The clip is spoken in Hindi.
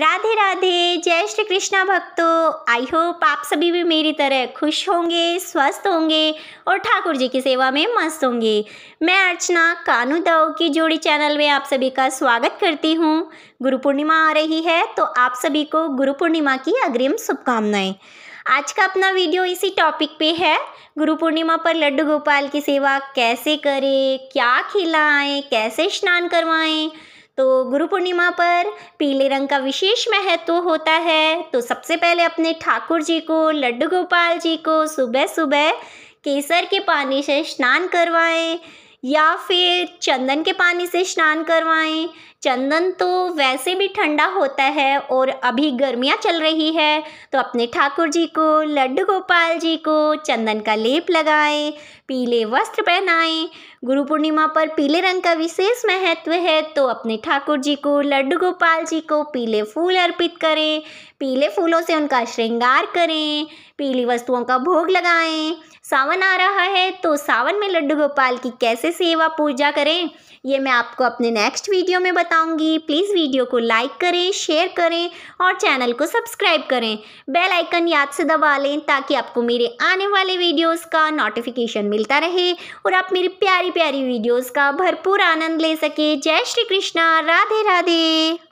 राधे राधे जय श्री कृष्णा भक्तों आई होप आप सभी भी मेरी तरह खुश होंगे स्वस्थ होंगे और ठाकुर जी की सेवा में मस्त होंगे मैं अर्चना कानू दाव की जोड़ी चैनल में आप सभी का स्वागत करती हूँ गुरु पूर्णिमा आ रही है तो आप सभी को गुरु पूर्णिमा की अग्रिम शुभकामनाएं आज का अपना वीडियो इसी टॉपिक पे है गुरु पूर्णिमा पर लड्डू गोपाल की सेवा कैसे करें क्या खिलाएं कैसे स्नान करवाएं तो गुरु पूर्णिमा पर पीले रंग का विशेष महत्व होता है तो सबसे पहले अपने ठाकुर जी को लड्डू गोपाल जी को सुबह सुबह केसर के पानी से स्नान करवाएं या फिर चंदन के पानी से स्नान करवाएं चंदन तो वैसे भी ठंडा होता है और अभी गर्मियाँ चल रही है तो अपने ठाकुर जी को लड्डू गोपाल जी को चंदन का लेप लगाएं पीले वस्त्र पहनाएं गुरु पूर्णिमा पर पीले रंग का विशेष महत्व है तो अपने ठाकुर जी को लड्डू गोपाल जी को पीले फूल अर्पित करें पीले फूलों से उनका श्रृंगार करें पीली वस्तुओं का भोग लगाएं सावन आ रहा है तो सावन में लड्डू गोपाल की कैसे सेवा पूजा करें ये मैं आपको अपने नेक्स्ट वीडियो में बता बताऊंगी प्लीज़ वीडियो को लाइक करें शेयर करें और चैनल को सब्सक्राइब करें बेल आइकन याद से दबा लें ताकि आपको मेरे आने वाले वीडियोस का नोटिफिकेशन मिलता रहे और आप मेरी प्यारी प्यारी वीडियोस का भरपूर आनंद ले सके जय श्री कृष्णा राधे राधे